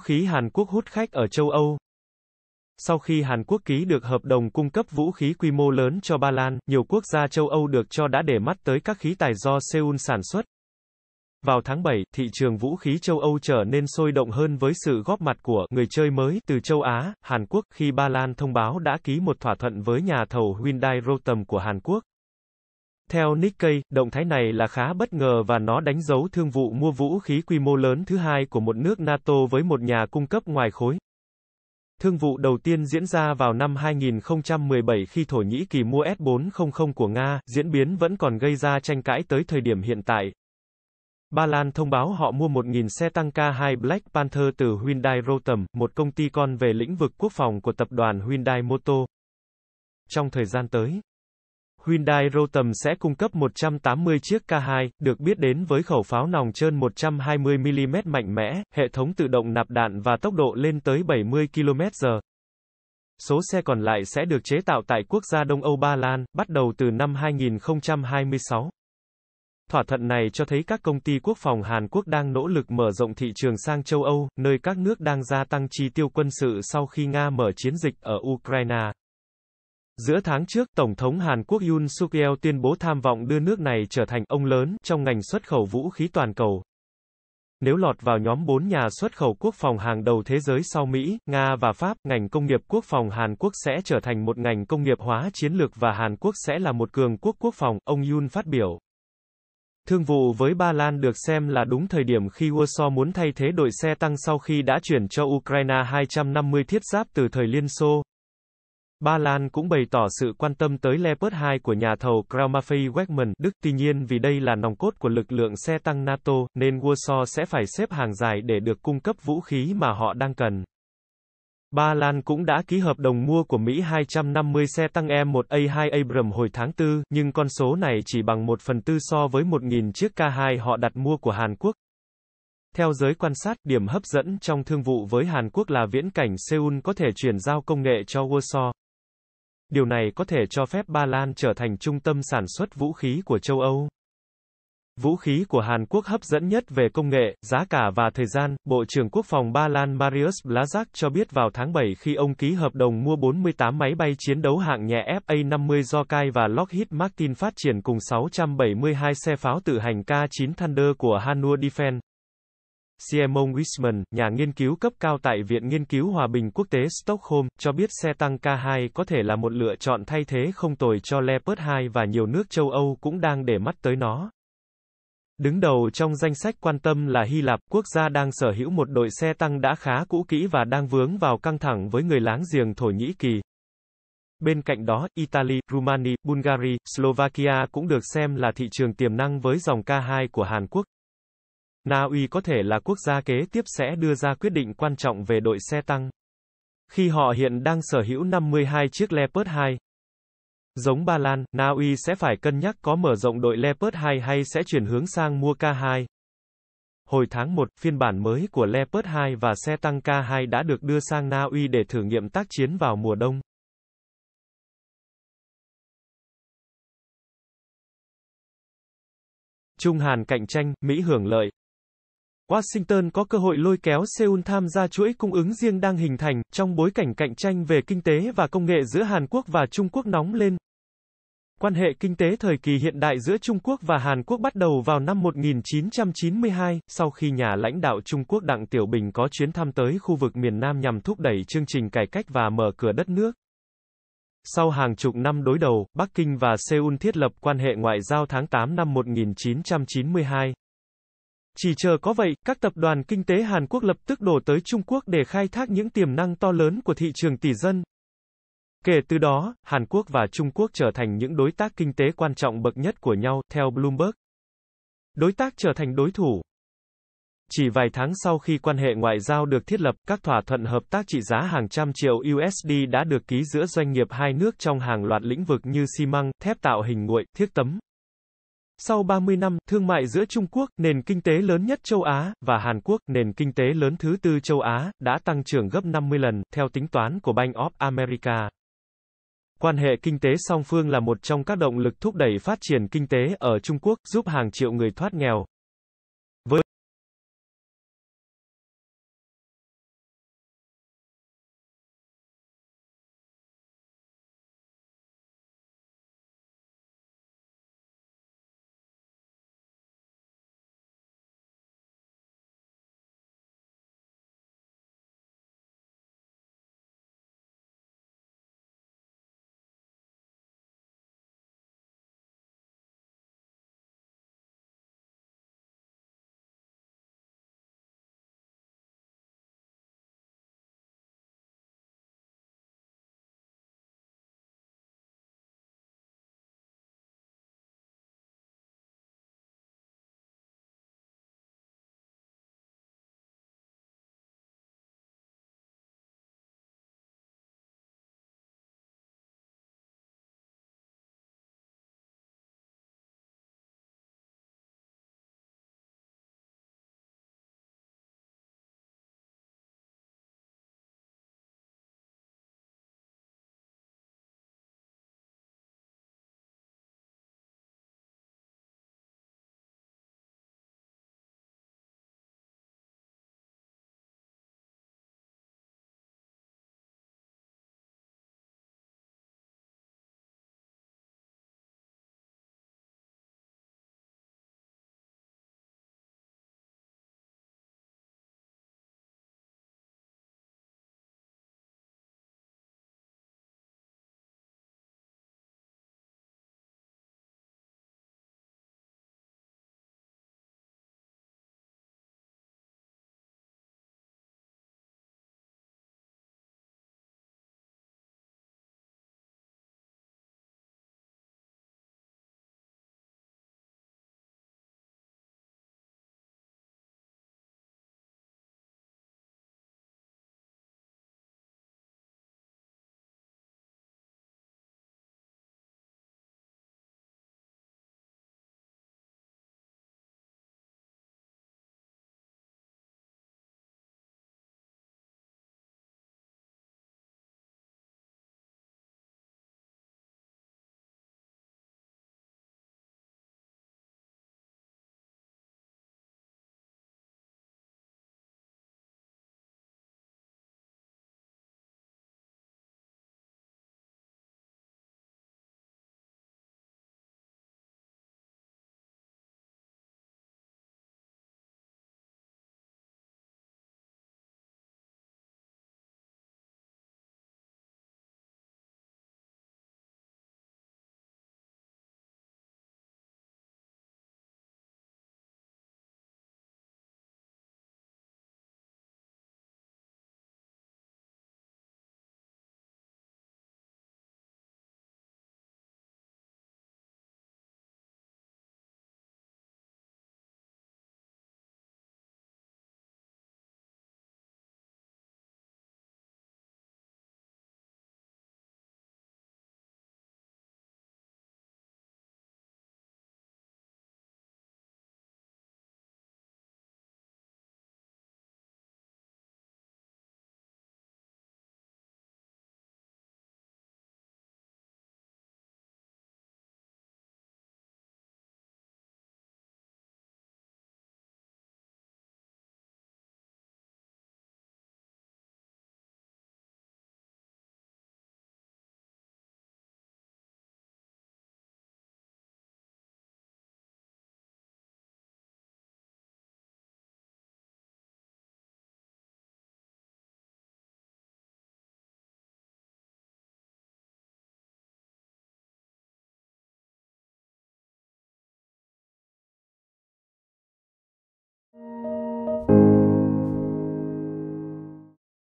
khí Hàn Quốc hút khách ở châu Âu. Sau khi Hàn Quốc ký được hợp đồng cung cấp vũ khí quy mô lớn cho Ba Lan, nhiều quốc gia châu Âu được cho đã để mắt tới các khí tài do Seoul sản xuất. Vào tháng 7, thị trường vũ khí châu Âu trở nên sôi động hơn với sự góp mặt của người chơi mới từ châu Á, Hàn Quốc, khi Ba Lan thông báo đã ký một thỏa thuận với nhà thầu Hyundai Rotem của Hàn Quốc. Theo Nikkei, động thái này là khá bất ngờ và nó đánh dấu thương vụ mua vũ khí quy mô lớn thứ hai của một nước NATO với một nhà cung cấp ngoài khối. Thương vụ đầu tiên diễn ra vào năm 2017 khi Thổ Nhĩ Kỳ mua S-400 của Nga, diễn biến vẫn còn gây ra tranh cãi tới thời điểm hiện tại. Ba Lan thông báo họ mua 1.000 xe tăng K2 Black Panther từ Hyundai Rotem, một công ty con về lĩnh vực quốc phòng của tập đoàn Hyundai Motor. Trong thời gian tới, Hyundai Rotem sẽ cung cấp 180 chiếc K2, được biết đến với khẩu pháo nòng trơn 120mm mạnh mẽ, hệ thống tự động nạp đạn và tốc độ lên tới 70 km/h. Số xe còn lại sẽ được chế tạo tại quốc gia Đông Âu Ba Lan, bắt đầu từ năm 2026. Thỏa thuận này cho thấy các công ty quốc phòng Hàn Quốc đang nỗ lực mở rộng thị trường sang châu Âu, nơi các nước đang gia tăng chi tiêu quân sự sau khi Nga mở chiến dịch ở Ukraine. Giữa tháng trước, Tổng thống Hàn Quốc Yoon suk yeol tuyên bố tham vọng đưa nước này trở thành ông lớn trong ngành xuất khẩu vũ khí toàn cầu. Nếu lọt vào nhóm 4 nhà xuất khẩu quốc phòng hàng đầu thế giới sau Mỹ, Nga và Pháp, ngành công nghiệp quốc phòng Hàn Quốc sẽ trở thành một ngành công nghiệp hóa chiến lược và Hàn Quốc sẽ là một cường quốc quốc phòng, ông Yoon phát biểu. Thương vụ với Ba Lan được xem là đúng thời điểm khi Warsaw muốn thay thế đội xe tăng sau khi đã chuyển cho Ukraine 250 thiết giáp từ thời Liên Xô. Ba Lan cũng bày tỏ sự quan tâm tới Leopard 2 của nhà thầu Kraumaffei Wegman, Đức. Tuy nhiên vì đây là nòng cốt của lực lượng xe tăng NATO, nên Warsaw sẽ phải xếp hàng dài để được cung cấp vũ khí mà họ đang cần. Ba Lan cũng đã ký hợp đồng mua của Mỹ 250 xe tăng e M1A2 Abrams hồi tháng 4, nhưng con số này chỉ bằng 1 phần tư so với 1.000 chiếc K2 họ đặt mua của Hàn Quốc. Theo giới quan sát, điểm hấp dẫn trong thương vụ với Hàn Quốc là viễn cảnh Seoul có thể chuyển giao công nghệ cho Warsaw. Điều này có thể cho phép Ba Lan trở thành trung tâm sản xuất vũ khí của châu Âu. Vũ khí của Hàn Quốc hấp dẫn nhất về công nghệ, giá cả và thời gian, Bộ trưởng Quốc phòng Ba Lan Mariusz Blazak cho biết vào tháng 7 khi ông ký hợp đồng mua 48 máy bay chiến đấu hạng nhẹ FA-50 do Kai và Lockheed Martin phát triển cùng 672 xe pháo tự hành K-9 Thunder của Hanwha Defense. Simon Wisman, nhà nghiên cứu cấp cao tại Viện Nghiên cứu Hòa bình Quốc tế Stockholm, cho biết xe tăng K2 có thể là một lựa chọn thay thế không tồi cho Leopard 2 và nhiều nước châu Âu cũng đang để mắt tới nó. Đứng đầu trong danh sách quan tâm là Hy Lạp, quốc gia đang sở hữu một đội xe tăng đã khá cũ kỹ và đang vướng vào căng thẳng với người láng giềng Thổ Nhĩ Kỳ. Bên cạnh đó, Italy, Rumani, Bulgaria, Slovakia cũng được xem là thị trường tiềm năng với dòng K2 của Hàn Quốc. Na Uy có thể là quốc gia kế tiếp sẽ đưa ra quyết định quan trọng về đội xe tăng. Khi họ hiện đang sở hữu 52 chiếc Leopard 2. Giống Ba Lan, Na Uy sẽ phải cân nhắc có mở rộng đội Leopard 2 hay sẽ chuyển hướng sang mua K2. Hồi tháng 1, phiên bản mới của Leopard 2 và xe tăng K2 đã được đưa sang Na Uy để thử nghiệm tác chiến vào mùa đông. Trung Hàn cạnh tranh, Mỹ hưởng lợi. Washington có cơ hội lôi kéo Seoul tham gia chuỗi cung ứng riêng đang hình thành, trong bối cảnh cạnh tranh về kinh tế và công nghệ giữa Hàn Quốc và Trung Quốc nóng lên. Quan hệ kinh tế thời kỳ hiện đại giữa Trung Quốc và Hàn Quốc bắt đầu vào năm 1992, sau khi nhà lãnh đạo Trung Quốc Đặng Tiểu Bình có chuyến thăm tới khu vực miền Nam nhằm thúc đẩy chương trình cải cách và mở cửa đất nước. Sau hàng chục năm đối đầu, Bắc Kinh và Seoul thiết lập quan hệ ngoại giao tháng 8 năm 1992, chỉ chờ có vậy, các tập đoàn kinh tế Hàn Quốc lập tức đổ tới Trung Quốc để khai thác những tiềm năng to lớn của thị trường tỷ dân. Kể từ đó, Hàn Quốc và Trung Quốc trở thành những đối tác kinh tế quan trọng bậc nhất của nhau, theo Bloomberg. Đối tác trở thành đối thủ. Chỉ vài tháng sau khi quan hệ ngoại giao được thiết lập, các thỏa thuận hợp tác trị giá hàng trăm triệu USD đã được ký giữa doanh nghiệp hai nước trong hàng loạt lĩnh vực như xi măng, thép tạo hình nguội, thiết tấm, sau 30 năm, thương mại giữa Trung Quốc, nền kinh tế lớn nhất châu Á, và Hàn Quốc, nền kinh tế lớn thứ tư châu Á, đã tăng trưởng gấp 50 lần, theo tính toán của Bank of America. Quan hệ kinh tế song phương là một trong các động lực thúc đẩy phát triển kinh tế ở Trung Quốc, giúp hàng triệu người thoát nghèo,